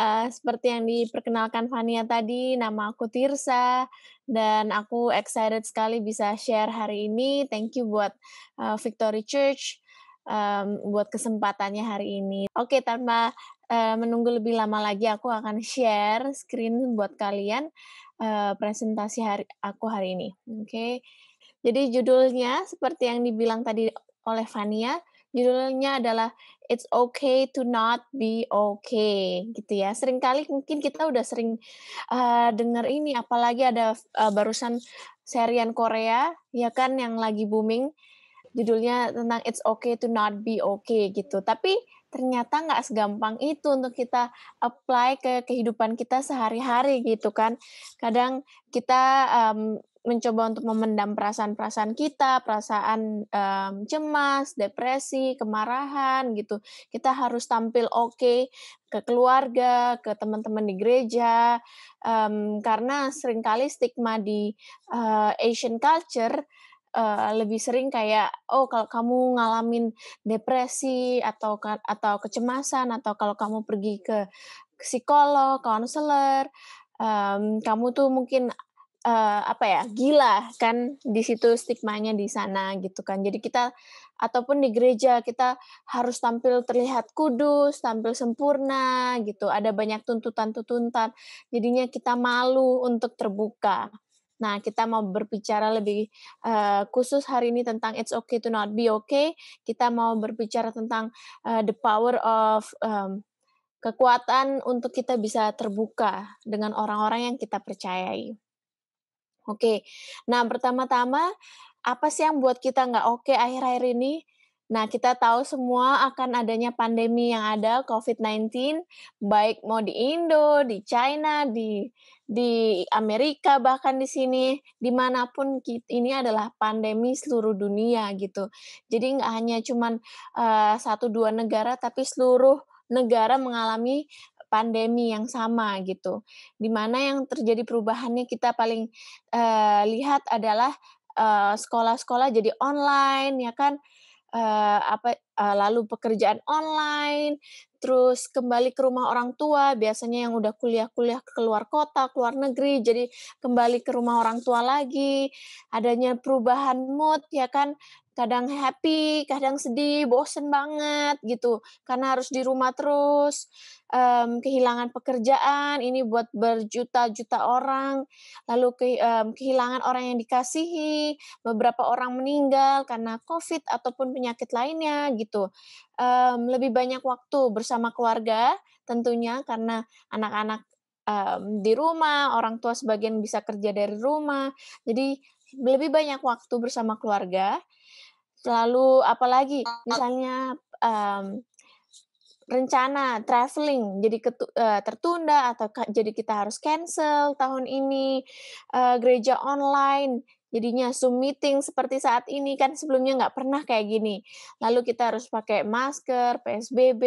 uh, seperti yang diperkenalkan Fania tadi, nama aku Tirsa dan aku excited sekali bisa share hari ini. Thank you buat uh, Victory Church um, buat kesempatannya hari ini. Oke, tanpa uh, menunggu lebih lama lagi, aku akan share screen buat kalian uh, presentasi hari aku hari ini. Oke. Okay? Jadi judulnya seperti yang dibilang tadi oleh Fania, Judulnya adalah It's Okay to Not Be Okay, gitu ya. Seringkali mungkin kita udah sering uh, eh, dengar ini, apalagi ada uh, barusan serian Korea, ya kan, yang lagi booming. Judulnya tentang It's Okay to Not Be Okay, gitu. Tapi ternyata nggak segampang itu untuk kita apply ke kehidupan kita sehari-hari gitu kan. Kadang kita um, mencoba untuk memendam perasaan-perasaan kita, perasaan um, cemas, depresi, kemarahan gitu. Kita harus tampil oke okay ke keluarga, ke teman-teman di gereja, um, karena seringkali stigma di uh, Asian culture uh, lebih sering kayak oh kalau kamu ngalamin depresi atau atau kecemasan atau kalau kamu pergi ke psikolog, konselor, um, kamu tuh mungkin uh, apa ya gila kan di situ stigmanya di sana gitu kan jadi kita ataupun di gereja kita harus tampil terlihat kudus tampil sempurna gitu ada banyak tuntutan-tuntutan jadinya kita malu untuk terbuka Nah, kita mau berbicara lebih uh, khusus hari ini tentang it's okay to not be okay. Kita mau berbicara tentang uh, the power of um, kekuatan untuk kita bisa terbuka dengan orang-orang yang kita percayai. Oke, nah pertama-tama apa sih yang buat kita nggak oke akhir-akhir ini? Nah, kita tahu semua akan adanya pandemi yang ada COVID-19, baik mau di Indo, di China, di di Amerika, bahkan di sini, dimanapun kita, ini adalah pandemi seluruh dunia gitu. Jadi nggak hanya cuman uh, satu dua negara, tapi seluruh negara mengalami pandemi yang sama gitu. Dimana yang terjadi perubahannya kita paling uh, lihat adalah sekolah-sekolah uh, jadi online ya kan uh, apa uh, lalu pekerjaan online terus kembali ke rumah orang tua biasanya yang udah kuliah-kuliah keluar kota keluar negeri jadi kembali ke rumah orang tua lagi adanya perubahan mood ya kan kadang happy, kadang sedih, bosen banget gitu karena harus di rumah terus, um, kehilangan pekerjaan ini buat berjuta-juta orang, lalu ke, um, kehilangan orang yang dikasihi, beberapa orang meninggal karena COVID ataupun penyakit lainnya gitu, um, lebih banyak waktu bersama keluarga tentunya karena anak-anak um, di rumah, orang tua sebagian bisa kerja dari rumah, jadi lebih banyak waktu bersama keluarga Lalu apalagi misalnya um, rencana traveling jadi ketu, uh, tertunda atau jadi kita harus cancel tahun ini uh, gereja online jadinya Zoom meeting seperti saat ini kan sebelumnya nggak pernah kayak gini. Lalu kita harus pakai masker, PSBB.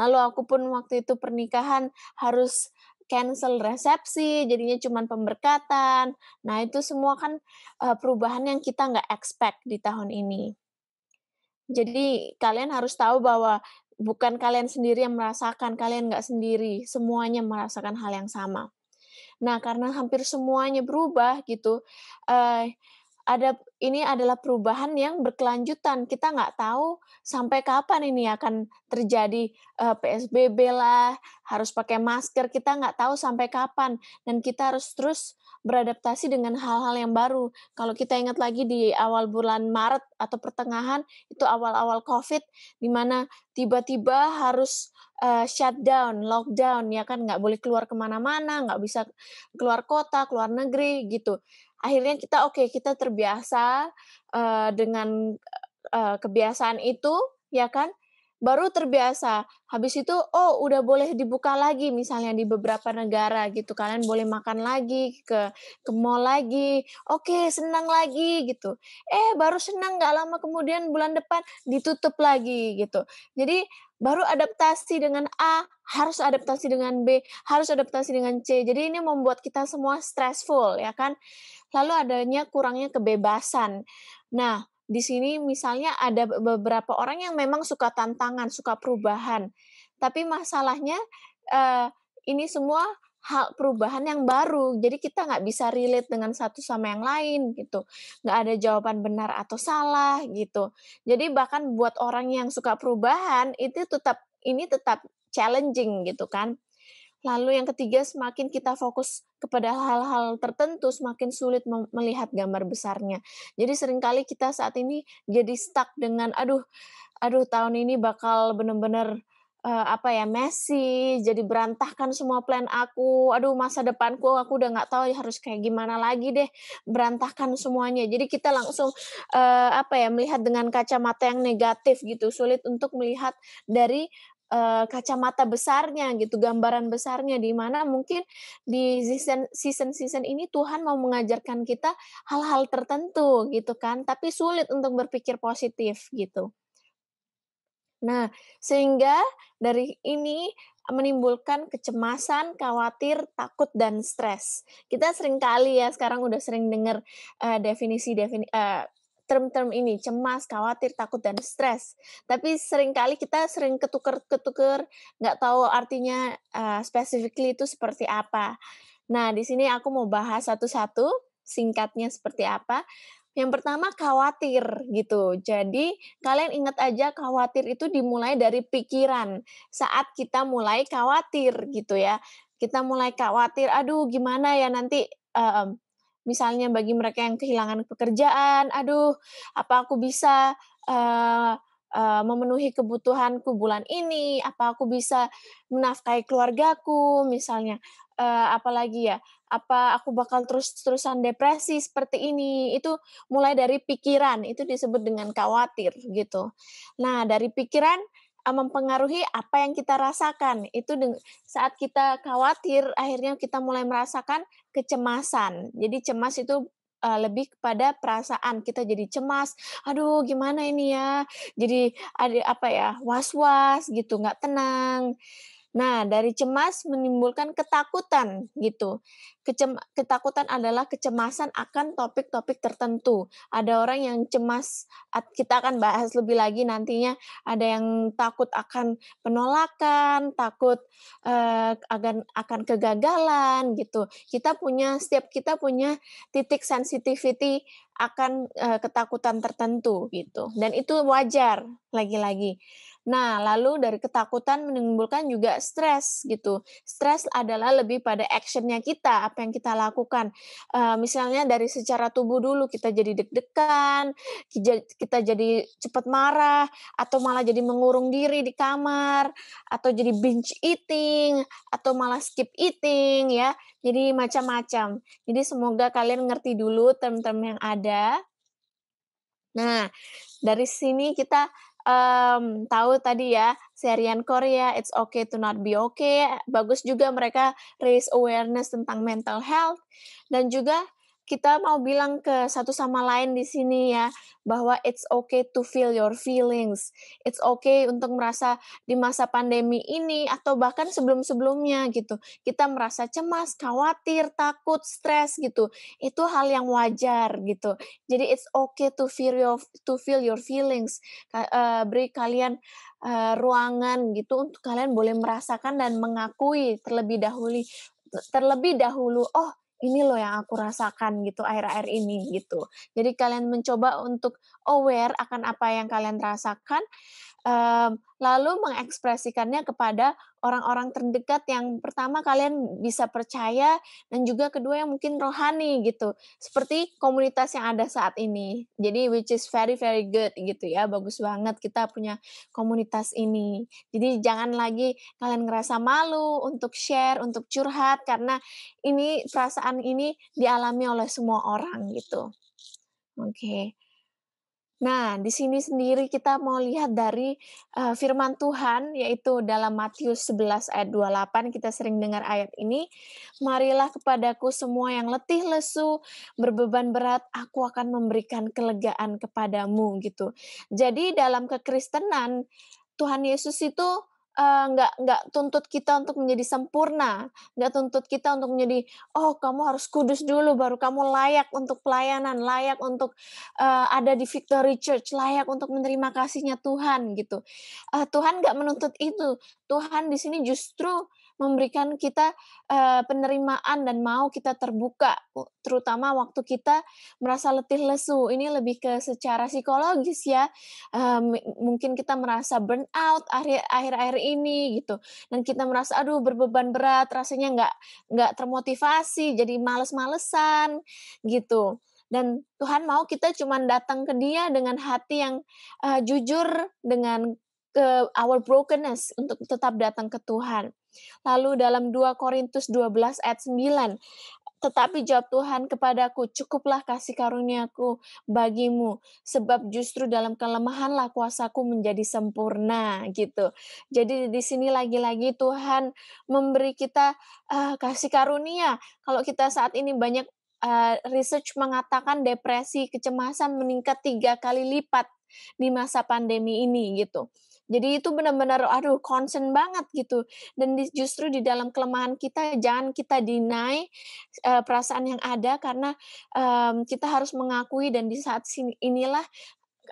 Lalu aku pun waktu itu pernikahan harus cancel resepsi, jadinya cuma pemberkatan. Nah, itu semua kan eh, perubahan yang kita nggak expect di tahun ini. Jadi, kalian harus tahu bahwa bukan kalian sendiri yang merasakan, kalian nggak sendiri, semuanya merasakan hal yang sama. Nah, karena hampir semuanya berubah gitu, uh, ada ini adalah perubahan yang berkelanjutan. Kita nggak tahu sampai kapan ini akan terjadi eh, PSBB lah, harus pakai masker. Kita nggak tahu sampai kapan dan kita harus terus beradaptasi dengan hal-hal yang baru. Kalau kita ingat lagi di awal bulan Maret atau pertengahan itu awal-awal COVID, di mana tiba-tiba harus eh, shutdown, lockdown, ya kan nggak boleh keluar kemana-mana, nggak bisa keluar kota, keluar negeri gitu akhirnya kita oke okay, kita terbiasa uh, dengan uh, kebiasaan itu ya kan baru terbiasa habis itu oh udah boleh dibuka lagi misalnya di beberapa negara gitu kalian boleh makan lagi ke ke mall lagi oke okay, senang lagi gitu eh baru senang nggak lama kemudian bulan depan ditutup lagi gitu jadi baru adaptasi dengan A, harus adaptasi dengan B, harus adaptasi dengan C. Jadi ini membuat kita semua stressful ya kan. Lalu adanya kurangnya kebebasan. Nah, di sini misalnya ada beberapa orang yang memang suka tantangan, suka perubahan. Tapi masalahnya eh, ini semua hal perubahan yang baru. Jadi kita nggak bisa relate dengan satu sama yang lain gitu. Nggak ada jawaban benar atau salah gitu. Jadi bahkan buat orang yang suka perubahan itu tetap ini tetap challenging gitu kan. Lalu yang ketiga, semakin kita fokus kepada hal-hal tertentu, semakin sulit melihat gambar besarnya. Jadi seringkali kita saat ini jadi stuck dengan, aduh, aduh tahun ini bakal benar-benar uh, apa ya Messi jadi berantakan semua plan aku aduh masa depanku aku udah nggak tahu ya harus kayak gimana lagi deh berantakan semuanya jadi kita langsung uh, apa ya melihat dengan kacamata yang negatif gitu sulit untuk melihat dari eh, kacamata besarnya gitu gambaran besarnya di mana mungkin di season season season ini Tuhan mau mengajarkan kita hal-hal tertentu gitu kan tapi sulit untuk berpikir positif gitu Nah, sehingga dari ini menimbulkan kecemasan, khawatir, takut, dan stres. Kita sering kali ya sekarang udah sering dengar uh, eh, definisi defini, uh, term-term ini cemas, khawatir, takut dan stres. Tapi sering kali kita sering ketuker-ketuker, nggak tahu artinya uh, specifically itu seperti apa. Nah, di sini aku mau bahas satu-satu singkatnya seperti apa. Yang pertama khawatir gitu. Jadi kalian ingat aja khawatir itu dimulai dari pikiran. Saat kita mulai khawatir gitu ya. Kita mulai khawatir, aduh gimana ya nanti uh, misalnya bagi mereka yang kehilangan pekerjaan, aduh apa aku bisa uh, uh, memenuhi kebutuhanku bulan ini, apa aku bisa menafkahi keluargaku misalnya. Uh, apalagi ya apa aku bakal terus-terusan depresi seperti ini itu mulai dari pikiran itu disebut dengan khawatir gitu nah dari pikiran eh, mempengaruhi apa yang kita rasakan itu saat kita khawatir akhirnya kita mulai merasakan kecemasan jadi cemas itu eh, lebih kepada perasaan kita jadi cemas aduh gimana ini ya jadi ada apa ya was was gitu nggak tenang Nah, dari cemas menimbulkan ketakutan gitu. Kecem ketakutan adalah kecemasan akan topik-topik tertentu. Ada orang yang cemas, kita akan bahas lebih lagi nantinya. Ada yang takut akan penolakan, takut eh, akan akan kegagalan gitu. Kita punya setiap kita punya titik sensitivity akan eh, ketakutan tertentu gitu. Dan itu wajar lagi-lagi. Nah, lalu dari ketakutan menimbulkan juga stres gitu. Stres adalah lebih pada actionnya kita, apa yang kita lakukan. Uh, misalnya dari secara tubuh dulu kita jadi deg-degan, kita jadi cepat marah, atau malah jadi mengurung diri di kamar, atau jadi binge eating, atau malah skip eating ya. Jadi macam-macam. Jadi semoga kalian ngerti dulu term-term yang ada. Nah, dari sini kita um, tahu tadi ya serian Korea It's Okay to Not Be Okay. Bagus juga mereka raise awareness tentang mental health dan juga kita mau bilang ke satu sama lain di sini ya bahwa it's okay to feel your feelings. It's okay untuk merasa di masa pandemi ini atau bahkan sebelum-sebelumnya gitu. Kita merasa cemas, khawatir, takut, stres gitu. Itu hal yang wajar gitu. Jadi it's okay to feel your to feel your feelings. Uh, beri kalian uh, ruangan gitu untuk kalian boleh merasakan dan mengakui terlebih dahulu terlebih dahulu oh ini loh yang aku rasakan gitu akhir-akhir ini gitu. Jadi kalian mencoba untuk aware akan apa yang kalian rasakan Mmm, lalu mengekspresikannya kepada orang-orang terdekat yang pertama kalian bisa percaya dan juga kedua yang mungkin rohani gitu seperti komunitas yang ada saat ini jadi which is very very good gitu ya bagus banget kita punya komunitas ini jadi jangan lagi kalian ngerasa malu untuk share untuk curhat karena ini perasaan ini dialami oleh semua orang gitu oke okay. Nah, di sini sendiri kita mau lihat dari uh, firman Tuhan yaitu dalam Matius 11 ayat 28 kita sering dengar ayat ini, "Marilah kepadaku semua yang letih lesu, berbeban berat, aku akan memberikan kelegaan kepadamu." gitu. Jadi dalam kekristenan Tuhan Yesus itu uh, nggak tuntut kita untuk menjadi sempurna, nggak tuntut kita untuk menjadi oh kamu harus kudus dulu baru kamu layak untuk pelayanan, layak untuk uh, ada di Victory Church, layak untuk menerima kasihnya Tuhan gitu. Uh, Tuhan nggak menuntut itu. Tuhan di sini justru memberikan kita uh, penerimaan dan mau kita terbuka terutama waktu kita merasa letih lesu ini lebih ke secara psikologis ya uh, mungkin kita merasa burn out akhir akhir ini gitu dan kita merasa aduh berbeban berat rasanya nggak nggak termotivasi jadi males-malesan gitu dan Tuhan mau kita cuma datang ke Dia dengan hati yang uh, jujur dengan ke our brokenness untuk tetap datang ke Tuhan. Lalu dalam 2 Korintus 12 ayat 9 tetapi jawab Tuhan kepadaku, cukuplah kasih karuniaku bagimu, sebab justru dalam kelemahanlah kuasaku menjadi sempurna gitu. Jadi di sini lagi-lagi Tuhan memberi kita uh, kasih karunia. Kalau kita saat ini banyak uh, research mengatakan depresi, kecemasan meningkat tiga kali lipat di masa pandemi ini gitu. Jadi itu benar-benar aduh concern banget gitu. Dan di, justru di dalam kelemahan kita jangan kita deny uh, perasaan yang ada karena um, kita harus mengakui dan di saat inilah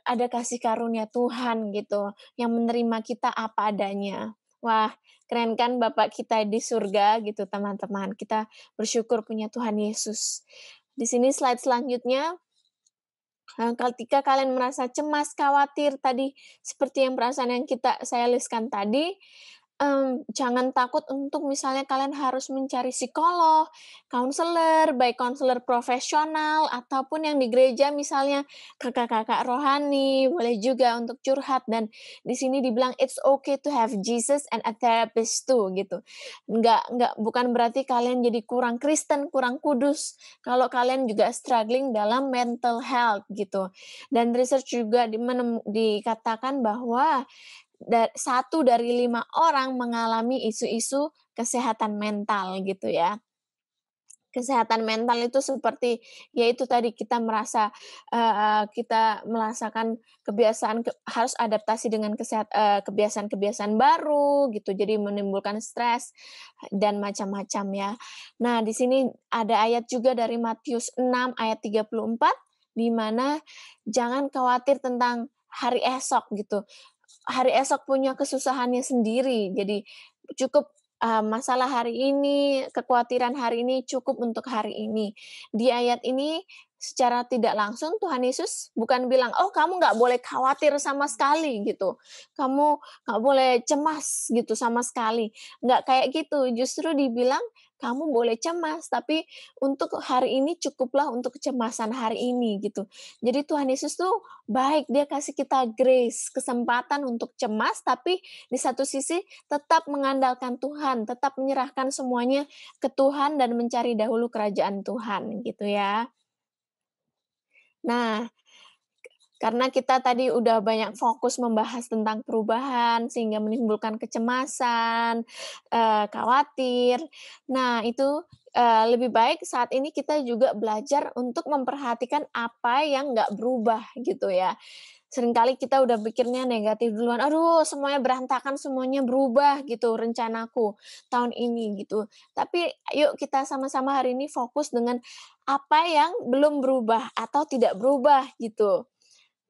ada kasih karunia Tuhan gitu yang menerima kita apa adanya. Wah, keren kan Bapak kita di surga gitu teman-teman. Kita bersyukur punya Tuhan Yesus. Di sini slide selanjutnya Nah, ketika kalian merasa cemas, khawatir tadi seperti yang perasaan yang kita saya listkan tadi, um, jangan takut untuk misalnya kalian harus mencari psikolog, counselor, baik counselor profesional ataupun yang di gereja misalnya kakak-kakak rohani, boleh juga untuk curhat dan di sini dibilang it's okay to have Jesus and a therapist too gitu. nggak nggak bukan berarti kalian jadi kurang Kristen, kurang kudus kalau kalian juga struggling dalam mental health gitu. Dan research juga di, dikatakan bahwa satu dari lima orang mengalami isu-isu kesehatan mental gitu ya kesehatan mental itu seperti yaitu tadi kita merasa eh, kita merasakan kebiasaan harus adaptasi dengan kesehat eh, kebiasaan-kebiasaan baru gitu jadi menimbulkan stres dan macam-macam ya. Nah, di sini ada ayat juga dari Matius 6 ayat 34 di mana jangan khawatir tentang hari esok gitu hari esok punya kesusahannya sendiri. Jadi cukup masalah hari ini, kekhawatiran hari ini cukup untuk hari ini. Di ayat ini secara tidak langsung Tuhan Yesus bukan bilang, oh kamu nggak boleh khawatir sama sekali gitu, kamu nggak boleh cemas gitu sama sekali, nggak kayak gitu. Justru dibilang kamu boleh cemas, tapi untuk hari ini cukuplah untuk kecemasan hari ini gitu. Jadi Tuhan Yesus tuh baik, dia kasih kita grace, kesempatan untuk cemas, tapi di satu sisi tetap mengandalkan Tuhan, tetap menyerahkan semuanya ke Tuhan dan mencari dahulu kerajaan Tuhan gitu ya. Nah, karena kita tadi udah banyak fokus membahas tentang perubahan sehingga menimbulkan kecemasan, eh, khawatir. Nah, itu eh, lebih baik saat ini kita juga belajar untuk memperhatikan apa yang nggak berubah gitu ya seringkali kita udah pikirnya negatif duluan. Aduh, semuanya berantakan, semuanya berubah gitu rencanaku tahun ini gitu. Tapi yuk kita sama-sama hari ini fokus dengan apa yang belum berubah atau tidak berubah gitu.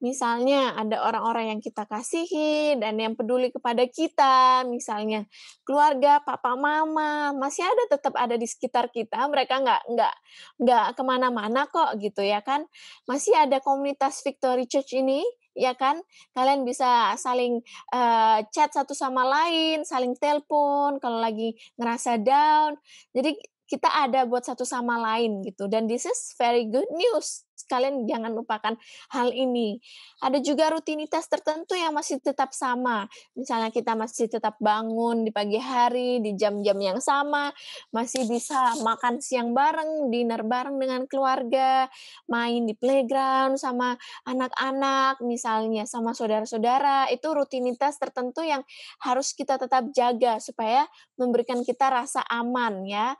Misalnya ada orang-orang yang kita kasihi dan yang peduli kepada kita, misalnya keluarga, papa, mama, masih ada tetap ada di sekitar kita. Mereka nggak nggak nggak kemana-mana kok gitu ya kan. Masih ada komunitas Victory Church ini ya kan kalian bisa saling uh, chat satu sama lain saling telepon kalau lagi ngerasa down jadi kita ada buat satu sama lain gitu dan this is very good news kalian jangan lupakan hal ini. Ada juga rutinitas tertentu yang masih tetap sama. Misalnya kita masih tetap bangun di pagi hari, di jam-jam yang sama, masih bisa makan siang bareng, dinner bareng dengan keluarga, main di playground sama anak-anak, misalnya sama saudara-saudara. Itu rutinitas tertentu yang harus kita tetap jaga supaya memberikan kita rasa aman ya.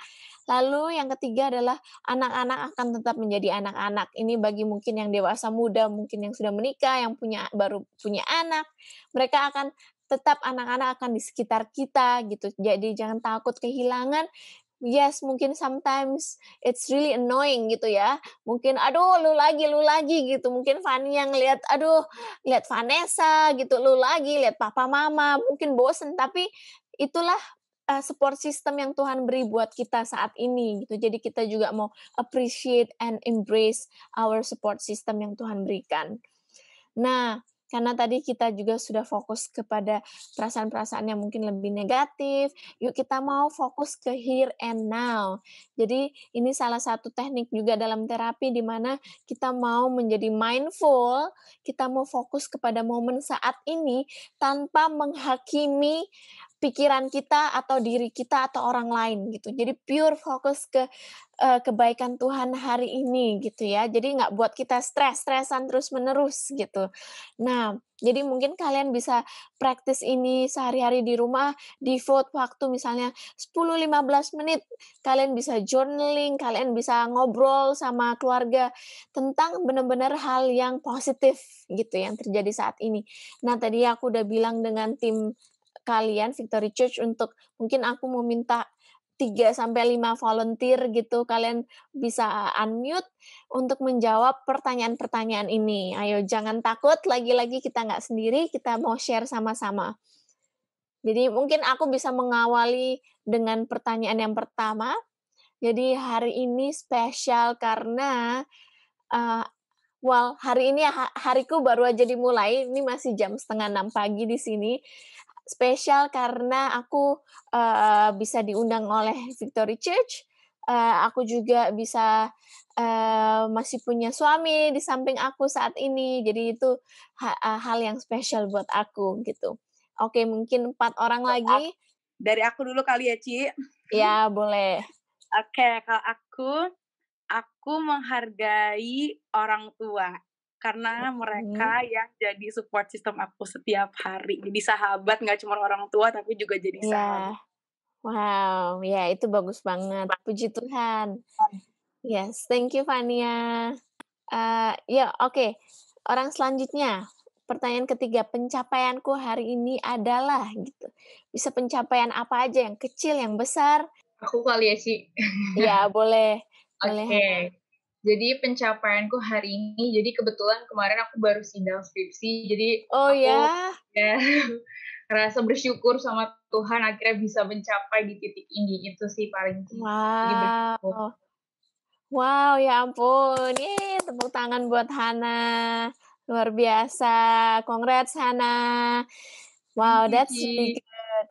Lalu yang ketiga adalah anak-anak akan tetap menjadi anak-anak. Ini bagi mungkin yang dewasa muda, mungkin yang sudah menikah, yang punya baru punya anak, mereka akan tetap anak-anak akan di sekitar kita gitu. Jadi jangan takut kehilangan yes mungkin sometimes it's really annoying gitu ya mungkin aduh lu lagi lu lagi gitu mungkin Fanny yang lihat aduh lihat Vanessa gitu lu lagi lihat papa mama mungkin bosen tapi itulah Eh, support system yang Tuhan beri buat kita saat ini gitu. Jadi kita juga mau appreciate and embrace our support system yang Tuhan berikan. Nah, karena tadi kita juga sudah fokus kepada perasaan-perasaan yang mungkin lebih negatif, yuk kita mau fokus ke here and now. Jadi ini salah satu teknik juga dalam terapi di mana kita mau menjadi mindful, kita mau fokus kepada momen saat ini tanpa menghakimi pikiran kita atau diri kita atau orang lain gitu. Jadi pure fokus ke uh, kebaikan Tuhan hari ini gitu ya. Jadi nggak buat kita stres, stresan terus menerus gitu. Nah, jadi mungkin kalian bisa praktis ini sehari-hari di rumah, devote waktu misalnya 10-15 menit. Kalian bisa journaling, kalian bisa ngobrol sama keluarga tentang benar-benar hal yang positif gitu yang terjadi saat ini. Nah, tadi aku udah bilang dengan tim kalian Victory Church untuk mungkin aku mau minta 3 sampai 5 volunteer gitu kalian bisa unmute untuk menjawab pertanyaan-pertanyaan ini. Ayo jangan takut, lagi-lagi kita nggak sendiri, kita mau share sama-sama. Jadi mungkin aku bisa mengawali dengan pertanyaan yang pertama. Jadi hari ini spesial karena uh, well hari ini hariku baru aja dimulai, ini masih jam setengah enam pagi di sini spesial karena aku uh, bisa diundang oleh Victory Church. Uh, aku juga bisa uh, masih punya suami di samping aku saat ini. Jadi itu ha hal yang spesial buat aku gitu. Oke, mungkin empat orang lagi. dari aku dulu kali ya, Ci. Ya, boleh. Oke, okay, kalau aku, aku menghargai orang tua karena mereka hmm. yang jadi support sistem aku setiap hari. Jadi sahabat nggak cuma orang tua tapi juga jadi yeah. sahabat. Wow, ya yeah, itu bagus banget. Puji Tuhan. Yes, thank you Fania. Uh, ya yeah, oke. Okay. Orang selanjutnya, pertanyaan ketiga, pencapaianku hari ini adalah gitu. Bisa pencapaian apa aja yang kecil, yang besar? Aku kali ya sih. ya boleh. Oke. Okay. Jadi pencapaianku hari ini, jadi kebetulan kemarin aku baru sidang skripsi, jadi oh, aku ya? ya rasa bersyukur sama Tuhan akhirnya bisa mencapai di titik ini itu sih paling wow. wow ya ampun, Ini tepuk tangan buat Hana luar biasa, congrats Hana. Wow, that's really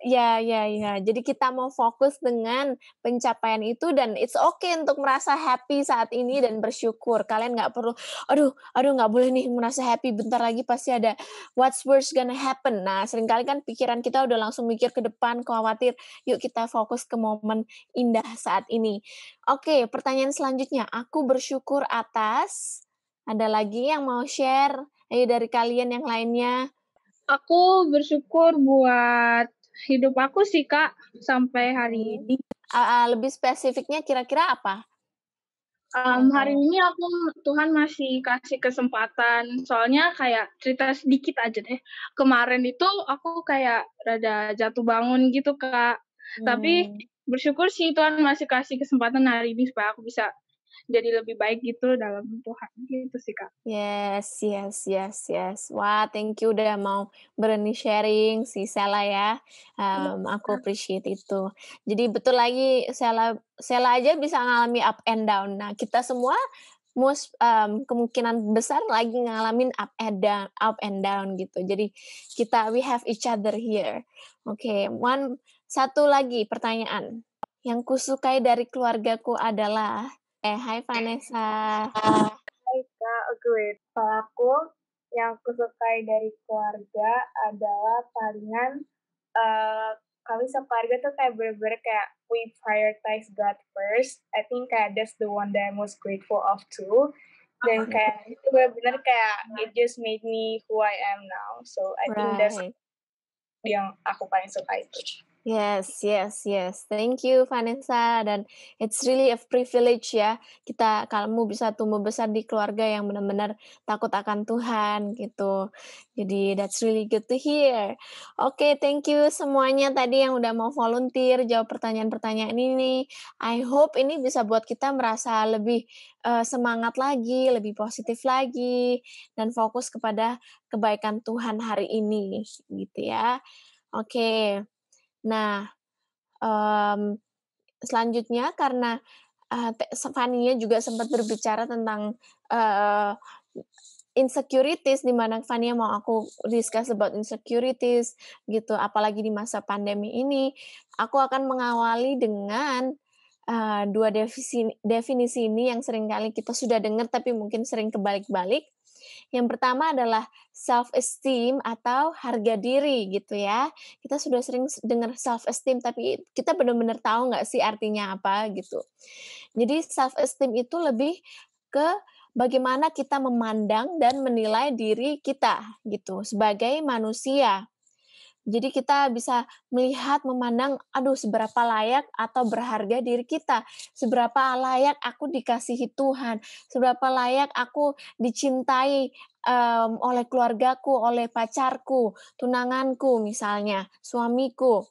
Ya, ya, ya. Jadi kita mau fokus dengan pencapaian itu dan it's okay untuk merasa happy saat ini dan bersyukur. Kalian nggak perlu, aduh, aduh nggak boleh nih merasa happy. Bentar lagi pasti ada what's worse gonna happen. Nah, seringkali kan pikiran kita udah langsung mikir ke depan, khawatir. Yuk kita fokus ke momen indah saat ini. Oke, pertanyaan selanjutnya. Aku bersyukur atas. Ada lagi yang mau share? Ayo dari kalian yang lainnya. Aku bersyukur buat hidup aku sih kak sampai hari ini. Uh, uh, lebih spesifiknya kira-kira apa? Um, hari ini aku Tuhan masih kasih kesempatan. Soalnya kayak cerita sedikit aja deh. Kemarin itu aku kayak rada jatuh bangun gitu kak. Hmm. Tapi bersyukur sih Tuhan masih kasih kesempatan hari ini supaya aku bisa jadi lebih baik gitu dalam Tuhan gitu sih kak. Yes, yes, yes, yes. Wah, thank you udah mau berani sharing si Sela ya. Um, aku appreciate itu. Jadi betul lagi Sela Sela aja bisa ngalami up and down. Nah, kita semua most um, kemungkinan besar lagi ngalamin up and down up and down gitu. Jadi kita we have each other here. Oke, okay, one satu lagi pertanyaan. Yang kusukai dari keluargaku adalah Eh, hai Vanessa. Hai Kak, gue pelaku yang aku sukai dari keluarga adalah palingan uh, kami sekeluarga tuh kayak bener-bener kayak we prioritize God first. I think kayak that's the one that I'm most grateful of too. Dan kayak itu bener-bener kayak it just made me who I am now. So I right. think that's yang aku paling suka itu. Yes, yes, yes. Thank you Vanessa dan it's really a privilege ya kita kamu bisa tumbuh besar di keluarga yang benar-benar takut akan Tuhan gitu. Jadi that's really good to hear. Oke, okay, thank you semuanya tadi yang udah mau volunteer jawab pertanyaan-pertanyaan ini. I hope ini bisa buat kita merasa lebih uh, semangat lagi, lebih positif lagi dan fokus kepada kebaikan Tuhan hari ini gitu ya. Oke. Okay. Nah, um, selanjutnya karena uh, eh, Fania juga sempat berbicara tentang uh, insecurities di mana Fania mau aku discuss about insecurities gitu apalagi di masa pandemi ini aku akan mengawali dengan uh, dua definisi, definisi ini yang seringkali kita sudah dengar tapi mungkin sering kebalik-balik yang pertama adalah self esteem atau harga diri gitu ya. Kita sudah sering dengar self esteem tapi kita benar-benar tahu nggak sih artinya apa gitu. Jadi self esteem itu lebih ke bagaimana kita memandang dan menilai diri kita gitu sebagai manusia. Jadi kita bisa melihat, memandang, aduh seberapa layak atau berharga diri kita, seberapa layak aku dikasihi Tuhan, seberapa layak aku dicintai um, oleh keluargaku, oleh pacarku, tunanganku misalnya, suamiku,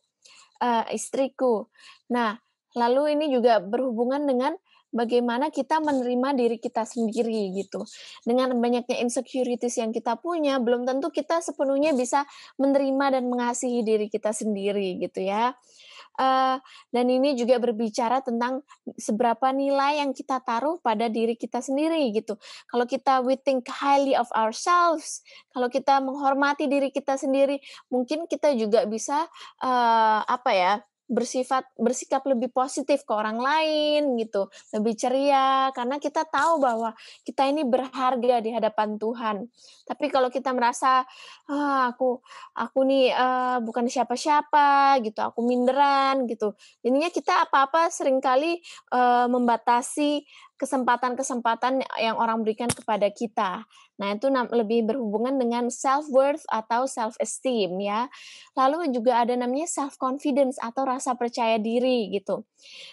uh, istriku. Nah, lalu ini juga berhubungan dengan bagaimana kita menerima diri kita sendiri gitu. Dengan banyaknya insecurities yang kita punya, belum tentu kita sepenuhnya bisa menerima dan mengasihi diri kita sendiri gitu ya. Uh, dan ini juga berbicara tentang seberapa nilai yang kita taruh pada diri kita sendiri gitu. Kalau kita we think highly of ourselves, kalau kita menghormati diri kita sendiri, mungkin kita juga bisa uh, apa ya? bersifat bersikap lebih positif ke orang lain gitu, lebih ceria karena kita tahu bahwa kita ini berharga di hadapan Tuhan. Tapi kalau kita merasa ah, aku aku nih uh, bukan siapa-siapa gitu, aku minderan gitu. Jadinya kita apa-apa seringkali uh, membatasi kesempatan-kesempatan yang orang berikan kepada kita. Nah, itu lebih berhubungan dengan self worth atau self esteem ya. Lalu juga ada namanya self confidence atau rasa percaya diri gitu.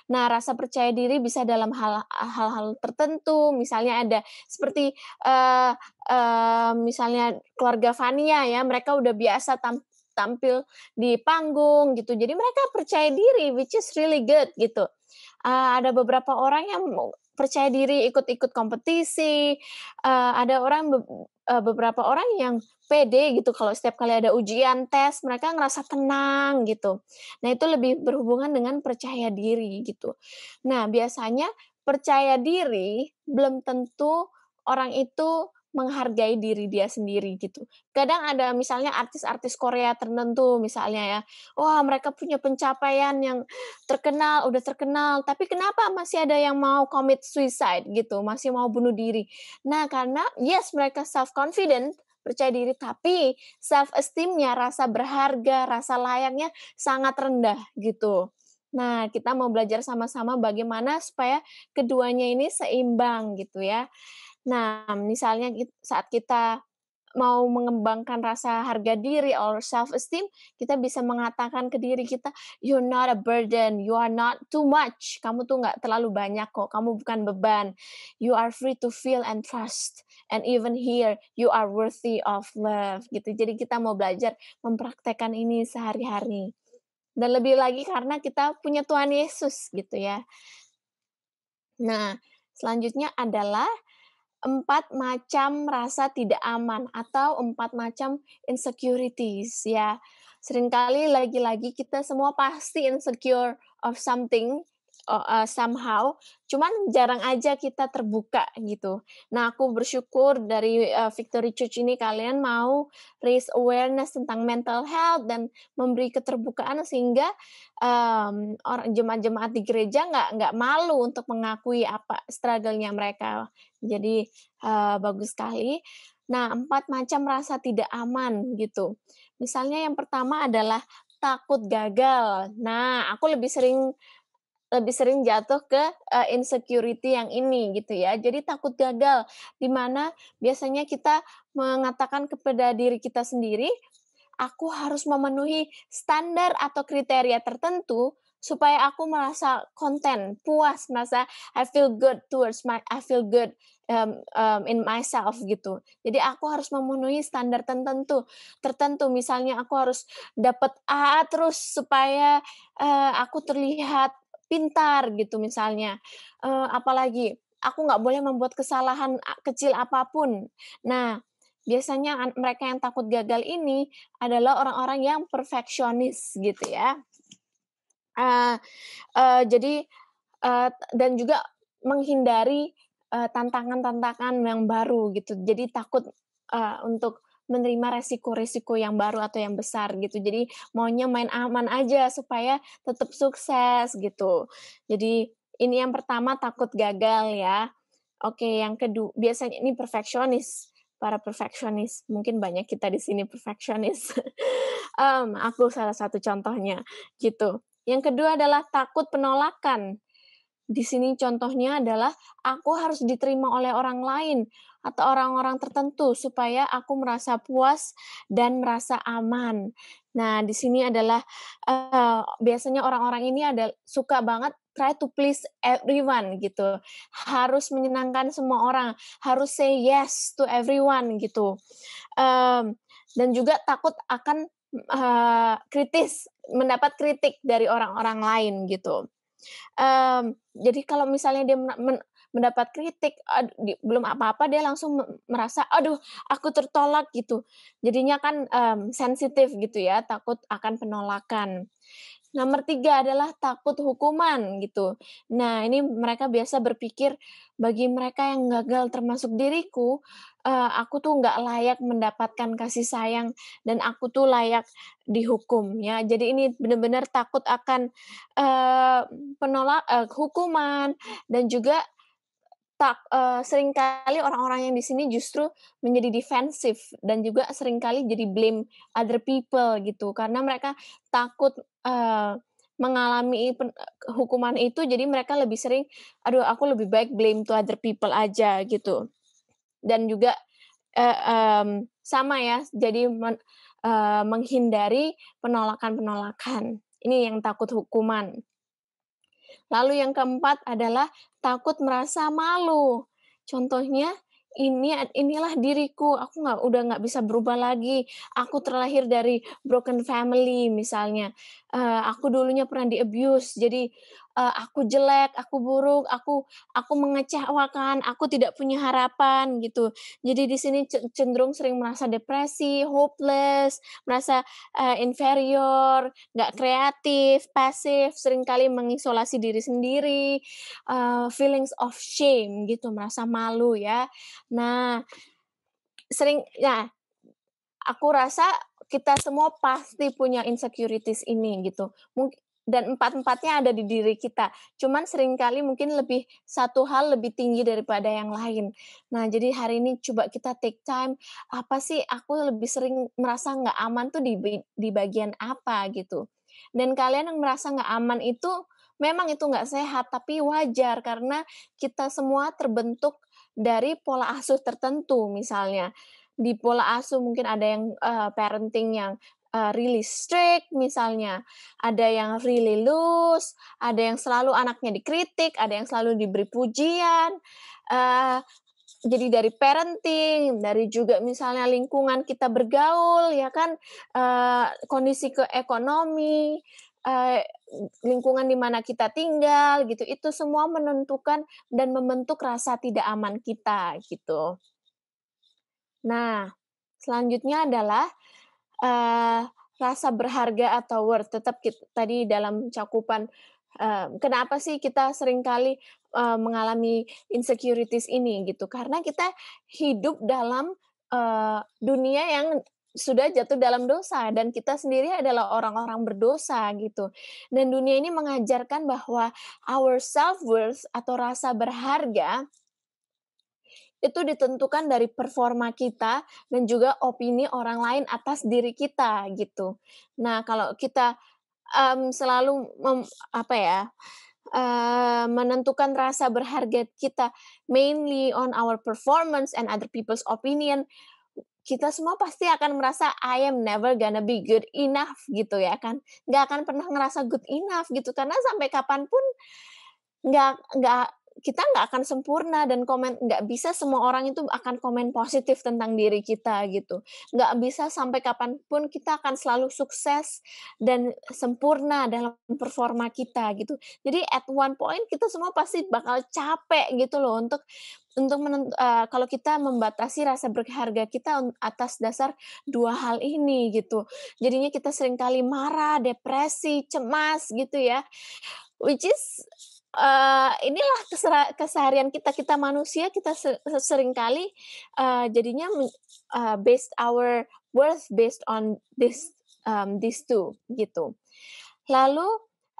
Nah, rasa percaya diri bisa dalam hal-hal tertentu, misalnya ada seperti uh, uh, misalnya keluarga Vania ya, mereka udah biasa tampil tampil di panggung gitu. Jadi mereka percaya diri which is really good gitu. Uh, ada beberapa orang yang percaya diri ikut-ikut kompetisi uh, ada orang be uh, beberapa orang yang pede gitu kalau setiap kali ada ujian tes mereka ngerasa tenang gitu nah itu lebih berhubungan dengan percaya diri gitu nah biasanya percaya diri belum tentu orang itu menghargai diri dia sendiri gitu. Kadang ada misalnya artis-artis Korea tertentu misalnya ya, wah mereka punya pencapaian yang terkenal, udah terkenal, tapi kenapa masih ada yang mau commit suicide gitu, masih mau bunuh diri. Nah, karena yes mereka self confident, percaya diri tapi self esteemnya, rasa berharga, rasa layaknya sangat rendah gitu. Nah, kita mau belajar sama-sama bagaimana supaya keduanya ini seimbang gitu ya. Nah, misalnya saat kita mau mengembangkan rasa harga diri or self esteem, kita bisa mengatakan ke diri kita, you're not a burden, you are not too much. Kamu tuh nggak terlalu banyak kok, kamu bukan beban. You are free to feel and trust. And even here, you are worthy of love. Gitu. Jadi kita mau belajar mempraktekkan ini sehari-hari. Dan lebih lagi karena kita punya Tuhan Yesus gitu ya. Nah, selanjutnya adalah empat macam rasa tidak aman atau empat macam insecurities ya. Seringkali lagi-lagi kita semua pasti insecure of something uh, somehow cuman jarang aja kita terbuka gitu. Nah, aku bersyukur dari uh, Victory Church ini kalian mau raise awareness tentang mental health dan memberi keterbukaan sehingga um, orang jemaat-jemaat di gereja nggak nggak malu untuk mengakui apa struggle-nya mereka. Jadi uh, bagus sekali. Nah, empat macam rasa tidak aman gitu. Misalnya yang pertama adalah takut gagal. Nah, aku lebih sering lebih sering jatuh ke uh, insecurity yang ini gitu ya. Jadi takut gagal di mana biasanya kita mengatakan kepada diri kita sendiri aku harus memenuhi standar atau kriteria tertentu supaya aku merasa konten, puas, merasa I feel good towards my I feel good um, um, in myself gitu. Jadi aku harus memenuhi standar tertentu, tertentu. Misalnya aku harus dapat A terus supaya uh, aku terlihat pintar gitu misalnya. Uh, apalagi aku nggak boleh membuat kesalahan kecil apapun. Nah, biasanya mereka yang takut gagal ini adalah orang-orang yang perfeksionis gitu ya. Uh, uh, jadi uh, dan juga menghindari tantangan-tantangan uh, yang baru gitu. Jadi takut uh, untuk menerima resiko-resiko yang baru atau yang besar gitu. Jadi maunya main aman aja supaya tetap sukses gitu. Jadi ini yang pertama takut gagal ya. Oke, yang kedua biasanya ini perfeksionis. Para perfeksionis, mungkin banyak kita di sini perfeksionis. um, aku salah satu contohnya gitu. Yang kedua adalah takut penolakan. Di sini contohnya adalah aku harus diterima oleh orang lain atau orang-orang tertentu supaya aku merasa puas dan merasa aman. Nah, di sini adalah uh, biasanya orang-orang ini ada suka banget try to please everyone gitu. Harus menyenangkan semua orang, harus say yes to everyone gitu. Um, dan juga takut akan uh, kritis, mendapat kritik dari orang-orang lain gitu. Um, jadi kalau misalnya dia men mendapat kritik belum apa-apa dia langsung merasa aduh aku tertolak gitu jadinya kan um, sensitif gitu ya takut akan penolakan Nomor tiga adalah takut hukuman gitu. Nah ini mereka biasa berpikir bagi mereka yang gagal termasuk diriku, uh, aku tuh nggak layak mendapatkan kasih sayang dan aku tuh layak dihukum ya. Jadi ini benar-benar takut akan uh, penolak uh, hukuman dan juga tak uh, eh, seringkali orang-orang yang di sini justru menjadi defensif dan juga seringkali jadi blame other people gitu karena mereka takut uh, mengalami hukuman itu jadi mereka lebih sering aduh aku lebih baik blame to other people aja gitu dan juga uh, um, sama ya jadi men, uh, menghindari penolakan-penolakan ini yang takut hukuman Lalu yang keempat adalah takut merasa malu. Contohnya ini inilah diriku aku nggak udah nggak bisa berubah lagi aku terlahir dari broken family misalnya uh, aku dulunya pernah di abuse jadi uh, aku jelek, aku buruk, aku aku mengecewakan, aku tidak punya harapan gitu. Jadi di sini cenderung sering merasa depresi, hopeless, merasa uh, inferior, nggak kreatif, pasif, seringkali mengisolasi diri sendiri, uh, feelings of shame gitu, merasa malu ya. Nah, sering ya. aku rasa kita semua pasti punya insecurities ini gitu. Mungkin dan empat-empatnya ada di diri kita. Cuman seringkali mungkin lebih satu hal lebih tinggi daripada yang lain. Nah, jadi hari ini coba kita take time. Apa sih aku lebih sering merasa nggak aman tuh di di bagian apa gitu. Dan kalian yang merasa nggak aman itu memang itu nggak sehat, tapi wajar karena kita semua terbentuk dari pola asuh tertentu misalnya di pola asuh mungkin ada yang uh, parenting yang uh, really strict misalnya, ada yang really loose, ada yang selalu anaknya dikritik, ada yang selalu diberi pujian. Uh, jadi dari parenting, dari juga misalnya lingkungan kita bergaul, ya kan uh, kondisi ke ekonomi, uh, lingkungan di mana kita tinggal, gitu itu semua menentukan dan membentuk rasa tidak aman kita, gitu. Nah, selanjutnya adalah uh, rasa berharga atau worth tetap kita, tadi dalam cakupan uh, kenapa sih kita seringkali uh, mengalami insecurities ini gitu karena kita hidup dalam uh, dunia yang sudah jatuh dalam dosa dan kita sendiri adalah orang-orang berdosa gitu. Dan dunia ini mengajarkan bahwa our self worth atau rasa berharga itu ditentukan dari performa kita dan juga opini orang lain atas diri kita gitu. Nah, kalau kita um, selalu mem, apa ya? Uh, menentukan rasa berharga kita mainly on our performance and other people's opinion kita semua pasti akan merasa I am never gonna be good enough gitu ya kan nggak akan pernah ngerasa good enough gitu karena sampai kapanpun nggak nggak kita nggak akan sempurna dan komen nggak bisa semua orang itu akan komen positif tentang diri kita gitu nggak bisa sampai kapanpun kita akan selalu sukses dan sempurna dalam performa kita gitu jadi at one point kita semua pasti bakal capek gitu loh untuk untuk menentu, uh, eh, kalau kita membatasi rasa berharga kita atas dasar dua hal ini gitu jadinya kita seringkali marah depresi cemas gitu ya which is Eh, inilah keseharian kita kita manusia kita seringkali uh, jadinya uh, based our worth based on this um, these two gitu. Lalu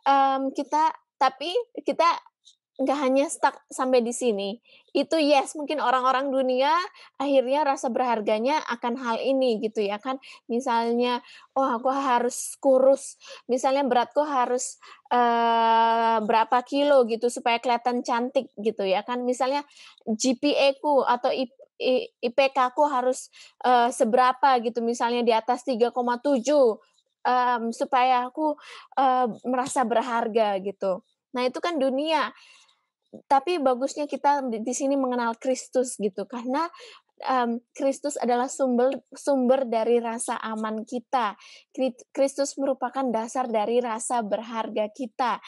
um, kita tapi kita nggak hanya stuck sampai di sini. Itu yes, mungkin orang-orang dunia akhirnya rasa berharganya akan hal ini gitu ya kan. Misalnya, oh aku harus kurus, misalnya beratku harus uh, berapa kilo gitu supaya kelihatan cantik gitu ya kan. Misalnya GPA ku atau IP IPK aku harus uh, seberapa gitu misalnya di atas 3,7 um, mmm, supaya aku uh, merasa berharga gitu. Nah, itu kan dunia tapi bagusnya kita di, di sini mengenal Kristus gitu karena um, Kristus adalah sumber sumber dari rasa aman kita. Kristus merupakan dasar dari rasa berharga kita.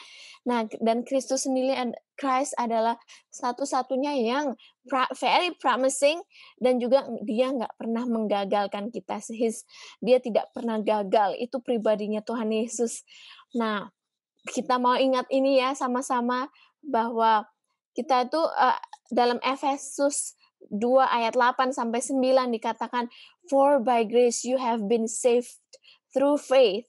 Nah, dan Kristus sendiri and Christ adalah satu-satunya yang very promising dan juga dia nggak pernah menggagalkan kita. His, dia tidak pernah gagal. Itu pribadinya Tuhan Yesus. Nah, kita mau ingat ini ya sama-sama bahwa kita itu uh, dalam Efesus 2 ayat 8 sampai 9 dikatakan for by grace you have been saved through faith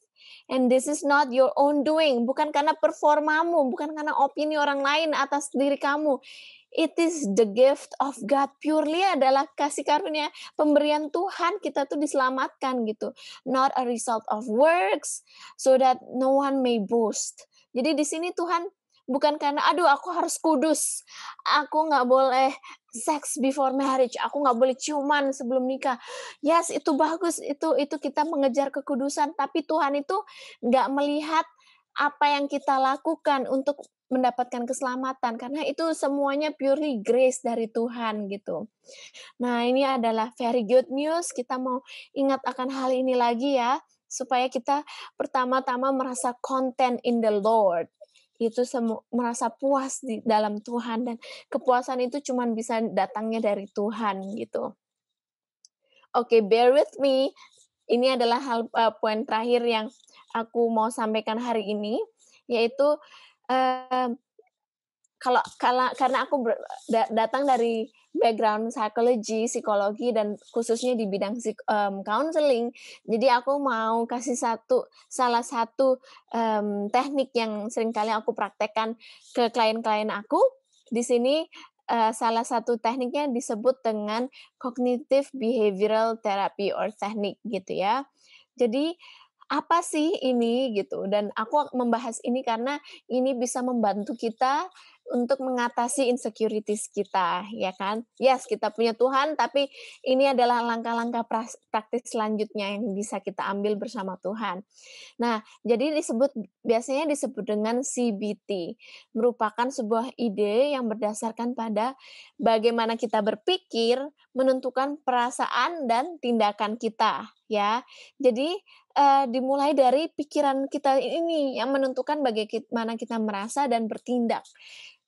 and this is not your own doing bukan karena performamu bukan karena opini orang lain atas diri kamu it is the gift of God purely adalah kasih karunia pemberian Tuhan kita tuh diselamatkan gitu not a result of works so that no one may boast jadi di sini Tuhan bukan karena aduh aku harus kudus aku nggak boleh sex before marriage aku nggak boleh ciuman sebelum nikah yes itu bagus itu itu kita mengejar kekudusan tapi Tuhan itu nggak melihat apa yang kita lakukan untuk mendapatkan keselamatan karena itu semuanya purely grace dari Tuhan gitu. Nah, ini adalah very good news. Kita mau ingat akan hal ini lagi ya supaya kita pertama-tama merasa content in the Lord itu semu merasa puas di dalam Tuhan dan kepuasan itu cuma bisa datangnya dari Tuhan gitu. Oke, okay, bear with me. Ini adalah hal uh, poin terakhir yang aku mau sampaikan hari ini yaitu uh, kalau karena aku ber, datang dari background psikologi, psikologi dan khususnya di bidang um, counseling, jadi aku mau kasih satu salah satu um, teknik yang sering kali aku praktekkan ke klien-klien aku. Di sini uh, salah satu tekniknya disebut dengan cognitive behavioral therapy or teknik gitu ya. Jadi apa sih ini gitu dan aku membahas ini karena ini bisa membantu kita untuk mengatasi insecurities kita, ya kan? Yes, kita punya Tuhan, tapi ini adalah langkah-langkah praktis selanjutnya yang bisa kita ambil bersama Tuhan. Nah, jadi disebut biasanya disebut dengan CBT, merupakan sebuah ide yang berdasarkan pada bagaimana kita berpikir, menentukan perasaan dan tindakan kita ya. Jadi uh, dimulai dari pikiran kita ini yang menentukan bagaimana kita merasa dan bertindak.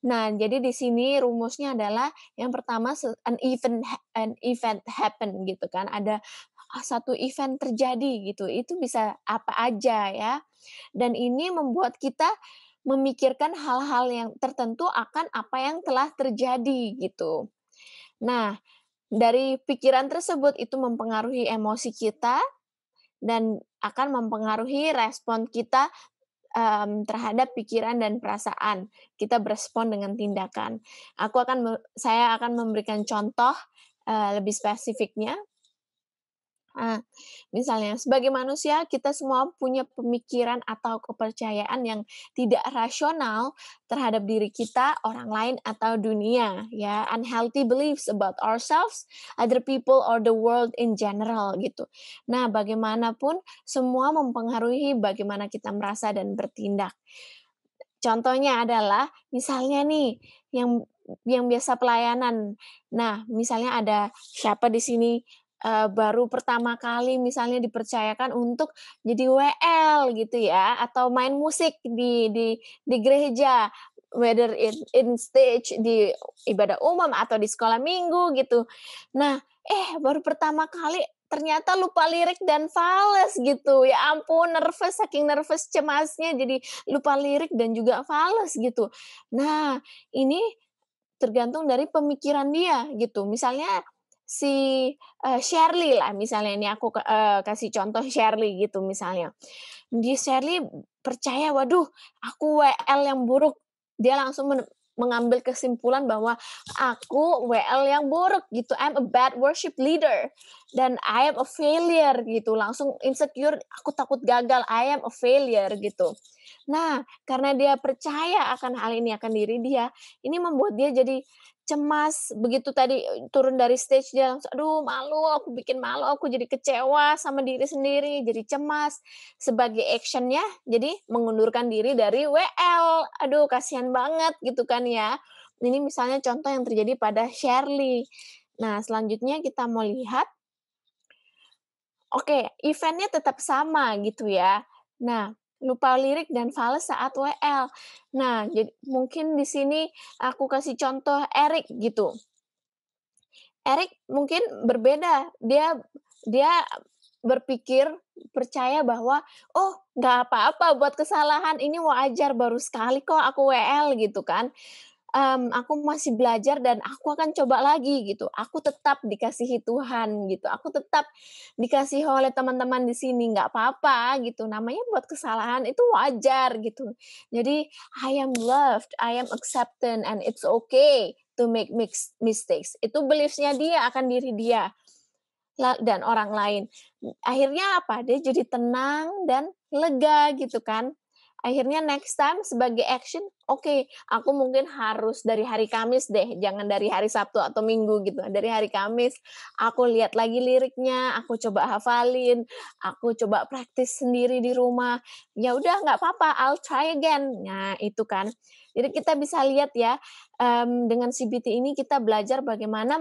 Nah, jadi di sini rumusnya adalah yang pertama an event an event happen gitu kan. Ada ah, satu event terjadi gitu. Itu bisa apa aja ya. Dan ini membuat kita memikirkan hal-hal yang tertentu akan apa yang telah terjadi gitu. Nah, dari pikiran tersebut itu mempengaruhi emosi kita dan akan mempengaruhi respon kita um, terhadap pikiran dan perasaan. Kita berespon dengan tindakan. Aku akan saya akan memberikan contoh uh, lebih spesifiknya Nah, misalnya sebagai manusia kita semua punya pemikiran atau kepercayaan yang tidak rasional terhadap diri kita, orang lain atau dunia, ya, unhealthy beliefs about ourselves, other people or the world in general gitu. Nah, bagaimanapun semua mempengaruhi bagaimana kita merasa dan bertindak. Contohnya adalah misalnya nih yang yang biasa pelayanan. Nah, misalnya ada siapa di sini uh, baru pertama kali misalnya dipercayakan untuk jadi WL gitu ya atau main musik di di di gereja whether in, in stage di ibadah umum atau di sekolah minggu gitu. Nah, eh baru pertama kali ternyata lupa lirik dan fals gitu. Ya ampun, nervous saking nervous cemasnya jadi lupa lirik dan juga fals gitu. Nah, ini tergantung dari pemikiran dia gitu. Misalnya si uh, eh, Shirley lah misalnya ini aku uh, kasih contoh Shirley gitu misalnya. Di Shirley percaya waduh aku WL yang buruk. Dia langsung mengambil kesimpulan bahwa aku WL yang buruk gitu. I'm a bad worship leader dan I am a failure gitu. Langsung insecure, aku takut gagal. I am a failure gitu. Nah, karena dia percaya akan hal ini akan diri dia, ini membuat dia jadi cemas begitu tadi e, turun dari stage dia langsung aduh malu aku bikin malu aku jadi kecewa sama diri sendiri jadi cemas sebagai actionnya jadi mengundurkan diri dari WL aduh kasihan banget gitu kan ya ini misalnya contoh yang terjadi pada Shirley nah selanjutnya kita mau lihat oke eventnya tetap sama gitu ya nah lupa lirik dan fals saat WL. Nah, jadi mungkin di sini aku kasih contoh Erik gitu. Erik mungkin berbeda. Dia dia berpikir percaya bahwa oh nggak apa-apa buat kesalahan ini wajar baru sekali kok aku WL gitu kan um, aku masih belajar dan aku akan coba lagi gitu. Aku tetap dikasihi Tuhan gitu. Aku tetap dikasihi oleh teman-teman di sini nggak apa-apa gitu. Namanya buat kesalahan itu wajar gitu. Jadi I am loved, I am accepted and it's okay to make mistakes. Itu beliefsnya dia akan diri dia dan orang lain. Akhirnya apa? Dia jadi tenang dan lega gitu kan akhirnya next time sebagai action oke okay, aku mungkin harus dari hari Kamis deh jangan dari hari Sabtu atau Minggu gitu dari hari Kamis aku lihat lagi liriknya aku coba hafalin aku coba praktis sendiri di rumah ya udah nggak apa-apa I'll try again nah itu kan jadi kita bisa lihat ya dengan CBT ini kita belajar bagaimana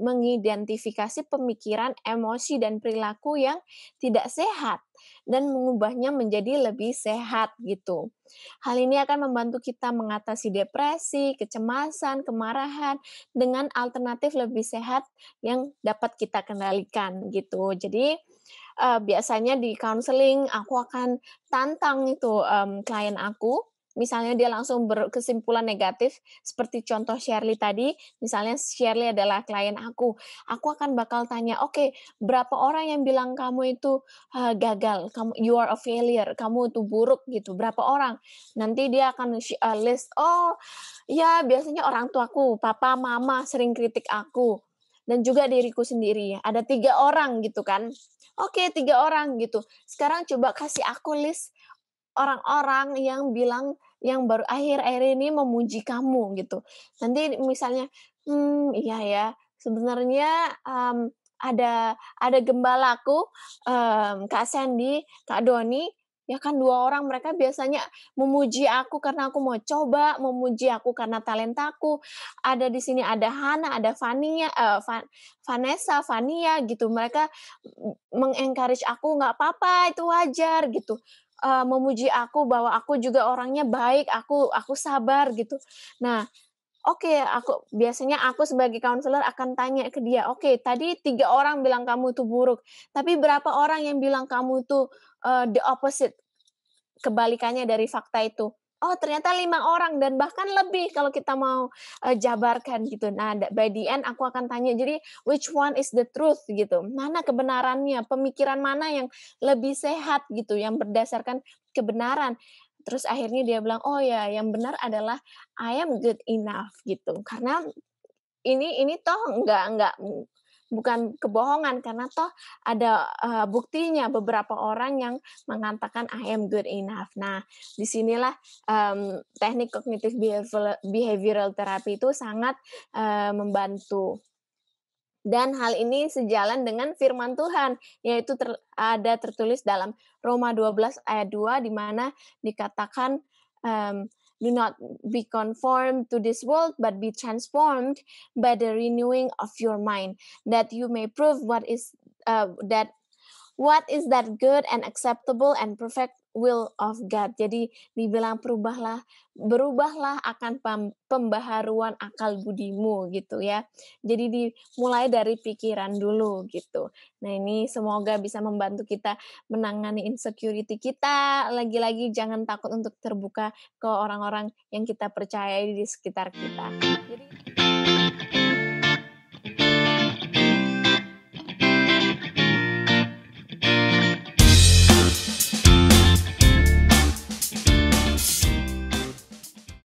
mengidentifikasi pemikiran emosi dan perilaku yang tidak sehat dan mengubahnya menjadi lebih sehat gitu. Hal ini akan membantu kita mengatasi depresi, kecemasan, kemarahan dengan alternatif lebih sehat yang dapat kita kendalikan gitu. Jadi uh, biasanya di counseling aku akan tantang itu um, klien aku misalnya dia langsung berkesimpulan negatif seperti contoh Shirley tadi, misalnya Shirley adalah klien aku, aku akan bakal tanya, oke okay, berapa orang yang bilang kamu itu uh, gagal, kamu you are a failure, kamu itu buruk gitu, berapa orang? Nanti dia akan uh, list, oh ya biasanya orang tuaku, papa, mama sering kritik aku dan juga diriku sendiri. Ada tiga orang gitu kan. Oke, tiga orang gitu. Sekarang coba kasih aku list orang-orang yang bilang yang baru akhir-akhir ini memuji kamu gitu. Nanti misalnya, hmm iya ya, sebenarnya um, ada ada gembalaku um, mmm, Kak Sandy, Kak Doni ya kan dua orang mereka biasanya memuji aku karena aku mau coba memuji aku karena talentaku ada di sini ada Hana ada Fania uh, Van, Vanessa Fania gitu mereka mmm, mengencourage aku nggak apa-apa itu wajar gitu uh, memuji aku bahwa aku juga orangnya baik, aku aku sabar gitu. Nah, oke okay, aku biasanya aku sebagai counselor akan tanya ke dia oke okay, tadi tiga orang bilang kamu itu buruk tapi berapa orang yang bilang kamu itu uh, eh, the opposite kebalikannya dari fakta itu oh ternyata lima orang dan bahkan lebih kalau kita mau uh, jabarkan gitu. Nah, by the end aku akan tanya jadi which one is the truth gitu. Mana kebenarannya? Pemikiran mana yang lebih sehat gitu yang berdasarkan kebenaran. Terus akhirnya dia bilang, "Oh ya, yang benar adalah I am good enough." gitu. Karena ini ini toh nggak nggak bukan kebohongan karena toh ada uh, buktinya beberapa orang yang mengatakan I am good enough. Nah, disinilah um, teknik kognitif behavioral, behavioral therapy itu sangat uh, membantu dan hal ini sejalan dengan firman Tuhan yaitu ter, ada tertulis dalam Roma 12 ayat 2 di mana dikatakan um, Do not be conformed to this world, but be transformed by the renewing of your mind, that you may prove what is uh, that what is that good and acceptable and perfect will of God. Jadi dibilang perubahlah, berubahlah akan pembaharuan akal budimu gitu ya. Jadi dimulai dari pikiran dulu gitu. Nah ini semoga bisa membantu kita menangani insecurity kita. Lagi-lagi jangan takut untuk terbuka ke orang-orang yang kita percayai di sekitar kita. Jadi